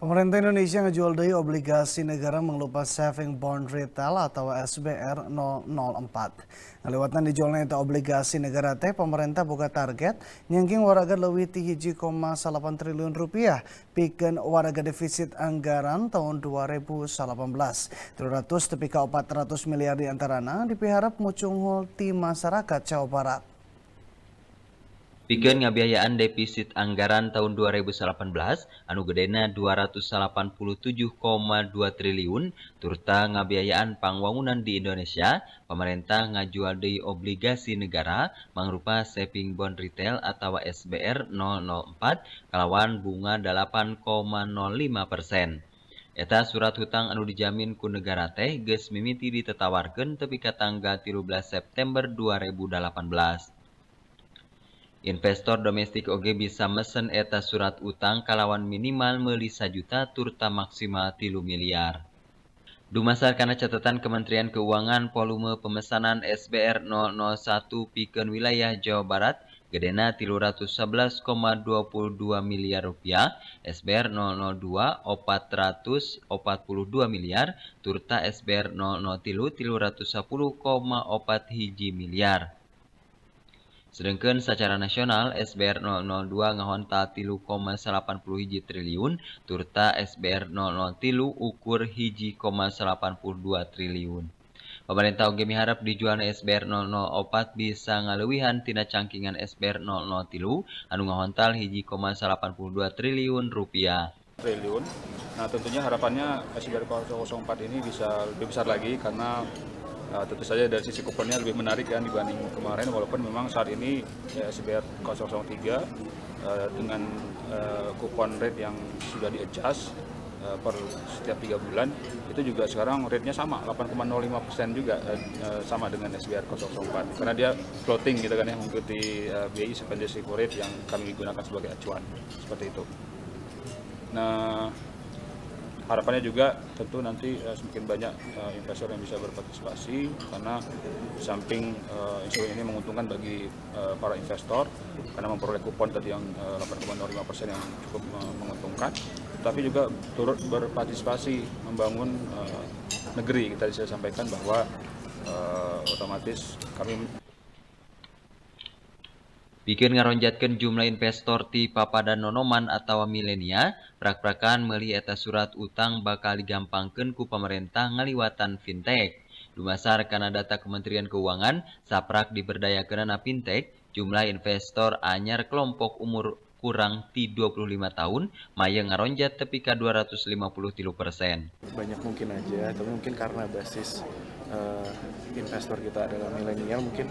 Pemerintah Indonesia ngejual dari obligasi negara mengelupas Saving Bond Retail atau SBR 004. Lewatan dijualnya itu obligasi negara teh pemerintah buka target nyengking waraga lebih delapan triliun rupiah pikan warga defisit anggaran tahun 2018. 300 tepika 400 miliar diantarana dipiharap mucunghul di masyarakat Jawa Barat. Pikir ngabiayaan defisit anggaran tahun 2018 anu gedena 287,2 triliun turta ngabiayaan pangwangunan di Indonesia, pemerintah ngajual deui obligasi negara mangrupa saving bond retail atau SBR 004 kalawan bunga 8,05%. persen. Eta surat hutang anu dijamin ku negara teh geus mimiti ditetawarkeun tepi ka tanggal 13 September 2018. Investor domestik oge bisa mesen eta surat utang kalawan minimal meli juta turta maksimal tilu miliar. Dumasar karena catatan Kementerian Keuangan volume pemesanan SBR 001 pikeun wilayah Jawa Barat gedena 311,22 miliar rupiah, SBR 002 442 miliar, turta SBR 003 310,4 hiji miliar. Sedangkan secara nasional SBR 002 ngahonta tilu koma 80 hiji triliun, turta SBR 00 tilu ukur hiji koma 82 triliun. Pemerintah oge miharap dijualna SBR 004 bisa ngalewihan tina cangkingan SBR 00 tilu anu ngahontal hiji koma 82 triliun rupiah triliun. Nah tentunya harapannya SBR 004 ini bisa lebih besar lagi karena uh, tentu saja dari sisi kuponnya lebih menarik kan dibanding kemarin walaupun memang saat ini ya, SBR 003 uh, dengan uh, eh, kupon rate yang sudah di-adjust uh, per setiap tiga bulan itu juga sekarang rate-nya sama 8,05 persen juga uh, uh, sama dengan SBR 004 karena dia floating gitu kan yang mengikuti uh, BI Sependes Rate yang kami gunakan sebagai acuan seperti itu. Nah harapannya juga tentu nanti uh, semakin banyak uh, investor yang bisa berpartisipasi karena samping uh, instrumen ini menguntungkan bagi uh, para investor karena memperoleh kupon tadi yang uh, 8,05% yang cukup uh, menguntungkan tapi juga turut berpartisipasi membangun uh, negeri kita bisa sampaikan bahwa uh, otomatis kami Bikin ngaronjatkan jumlah investor di dan nonoman atau milenia, prak-prakan meli eta surat utang bakal digampangkan ku pemerintah ngaliwatan fintech. Dumasar karena data Kementerian Keuangan, saprak diberdayakan na fintech, jumlah investor anyar kelompok umur kurang ti 25 tahun, maya ngaronjat tepi k 253 persen. Banyak mungkin aja, tapi mungkin karena basis uh, investor kita adalah milenial mungkin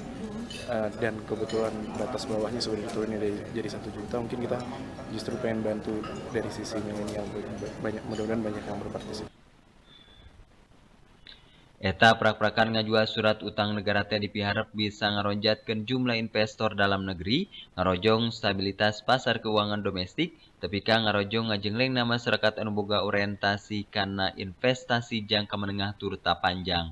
uh, dan kebetulan batas bawahnya sudah diturunin dari jadi satu juta mungkin kita justru pengen bantu dari sisi milenial banyak mudah-mudahan banyak yang berpartisipasi. Eta prak-prakan ngajual surat utang negara teh dipiharap bisa ngeronjatkan jumlah investor dalam negeri, ngerojong stabilitas pasar keuangan domestik, tapi kan ngerojong ngajengleng nama masyarakat anu boga orientasi karena investasi jangka menengah turta panjang.